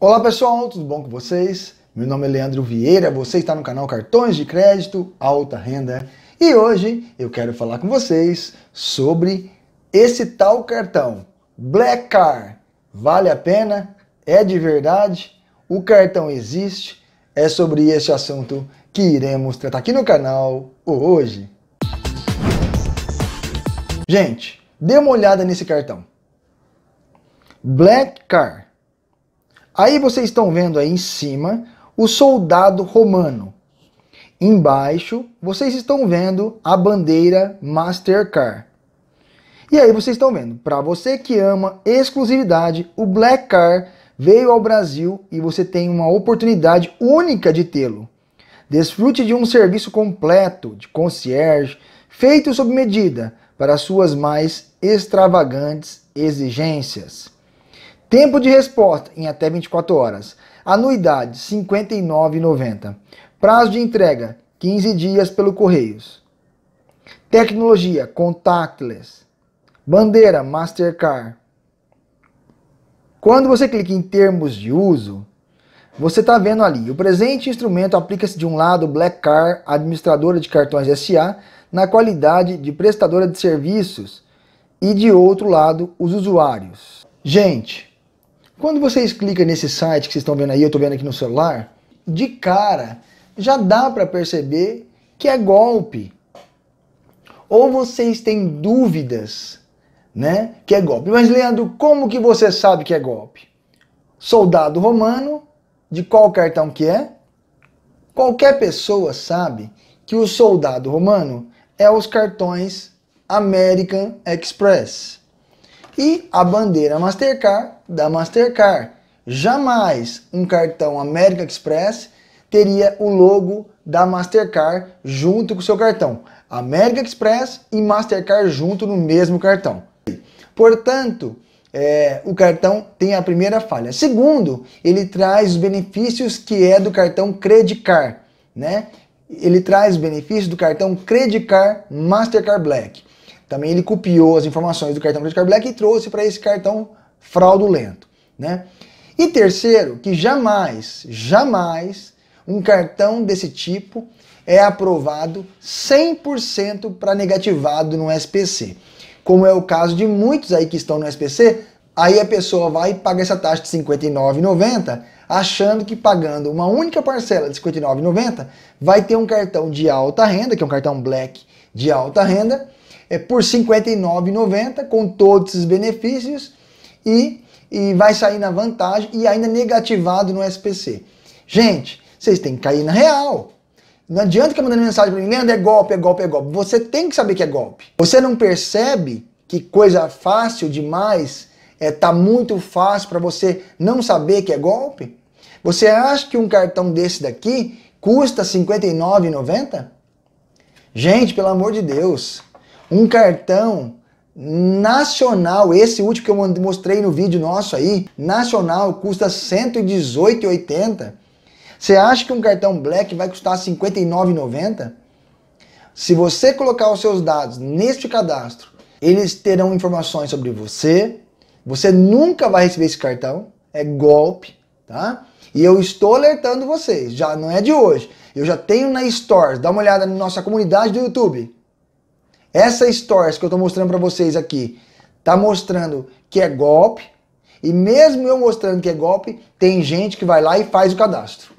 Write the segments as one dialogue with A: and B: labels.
A: Olá pessoal, tudo bom com vocês? Meu nome é Leandro Vieira, você está no canal Cartões de Crédito Alta Renda e hoje eu quero falar com vocês sobre esse tal cartão Black Car. Vale a pena? É de verdade? O cartão existe? É sobre este assunto que iremos tratar aqui no canal hoje. Gente, dê uma olhada nesse cartão. Black Car Aí vocês estão vendo aí em cima o soldado romano. Embaixo vocês estão vendo a bandeira Mastercard. E aí vocês estão vendo, para você que ama exclusividade, o Black Car veio ao Brasil e você tem uma oportunidade única de tê-lo. Desfrute de um serviço completo de concierge, feito sob medida para suas mais extravagantes exigências. Tempo de resposta em até 24 horas. Anuidade R$ 59,90. Prazo de entrega 15 dias pelo Correios. Tecnologia contactless. Bandeira Mastercard. Quando você clica em termos de uso, você está vendo ali, o presente instrumento aplica-se de um lado Black Car, administradora de cartões SA, na qualidade de prestadora de serviços, e de outro lado os usuários. Gente, quando vocês clicam nesse site que vocês estão vendo aí, eu estou vendo aqui no celular, de cara já dá para perceber que é golpe. Ou vocês têm dúvidas, né, que é golpe. Mas Leandro, como que você sabe que é golpe? Soldado romano, de qual cartão que é? Qualquer pessoa sabe que o soldado romano é os cartões American Express. E a bandeira Mastercard da Mastercard. Jamais um cartão American Express teria o logo da Mastercard junto com o seu cartão. American Express e Mastercard junto no mesmo cartão. Portanto, é, o cartão tem a primeira falha. Segundo, ele traz os benefícios que é do cartão Credicard, né? Ele traz benefícios do cartão Credicard Mastercard Black. Também ele copiou as informações do cartão Credit Card Black e trouxe para esse cartão fraudulento, né? E terceiro, que jamais, jamais um cartão desse tipo é aprovado 100% para negativado no SPC. Como é o caso de muitos aí que estão no SPC, aí a pessoa vai e paga essa taxa de 59,90, achando que pagando uma única parcela de 59,90 vai ter um cartão de alta renda, que é um cartão black de alta renda, é, por R$ 59,90 com todos os benefícios e, e vai sair na vantagem e ainda negativado no SPC. Gente, vocês têm que cair na real. Não adianta que mandando mensagem para mim, Leandro, é golpe, é golpe, é golpe. Você tem que saber que é golpe. Você não percebe que coisa fácil demais é tá muito fácil para você não saber que é golpe? Você acha que um cartão desse daqui custa R$ 59,90? Gente, pelo amor de Deus, um cartão nacional, esse último que eu mostrei no vídeo nosso aí, nacional custa 118,80. Você acha que um cartão Black vai custar 59,90? Se você colocar os seus dados neste cadastro, eles terão informações sobre você. Você nunca vai receber esse cartão, é golpe, tá? E eu estou alertando vocês, já não é de hoje. Eu já tenho na Stores, dá uma olhada na nossa comunidade do YouTube. Essa stories que eu estou mostrando para vocês aqui, tá mostrando que é golpe, e mesmo eu mostrando que é golpe, tem gente que vai lá e faz o cadastro.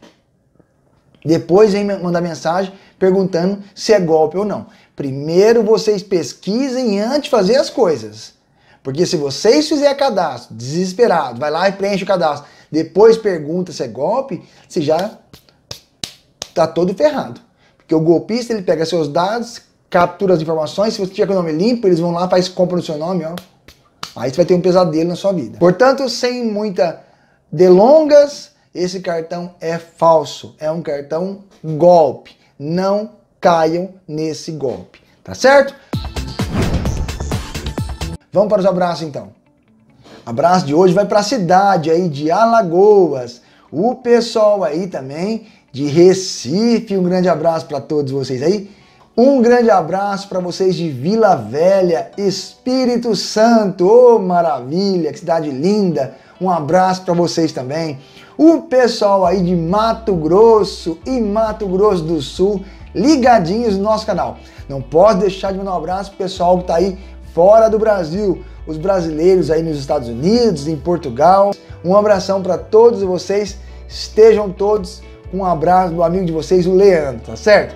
A: Depois vem mandar mensagem perguntando se é golpe ou não. Primeiro vocês pesquisem antes de fazer as coisas. Porque se vocês fizerem cadastro, desesperado, vai lá e preenche o cadastro, depois pergunta se é golpe, você já tá todo ferrado. Porque o golpista ele pega seus dados, captura as informações. Se você tiver com o nome limpo, eles vão lá, faz compra no seu nome, ó. Aí você vai ter um pesadelo na sua vida. Portanto, sem muita delongas, esse cartão é falso. É um cartão golpe. Não caiam nesse golpe. Tá certo? Vamos para os abraços então. Abraço de hoje vai para a cidade aí de Alagoas. O pessoal aí também de Recife. Um grande abraço para todos vocês aí. Um grande abraço para vocês de Vila Velha, Espírito Santo, ô oh, maravilha, que cidade linda. Um abraço para vocês também. O pessoal aí de Mato Grosso e Mato Grosso do Sul ligadinhos no nosso canal. Não posso deixar de mandar um abraço pro pessoal que está aí fora do Brasil, os brasileiros aí nos Estados Unidos, em Portugal. Um abração para todos vocês. Estejam todos um abraço do amigo de vocês, o Leandro, tá certo?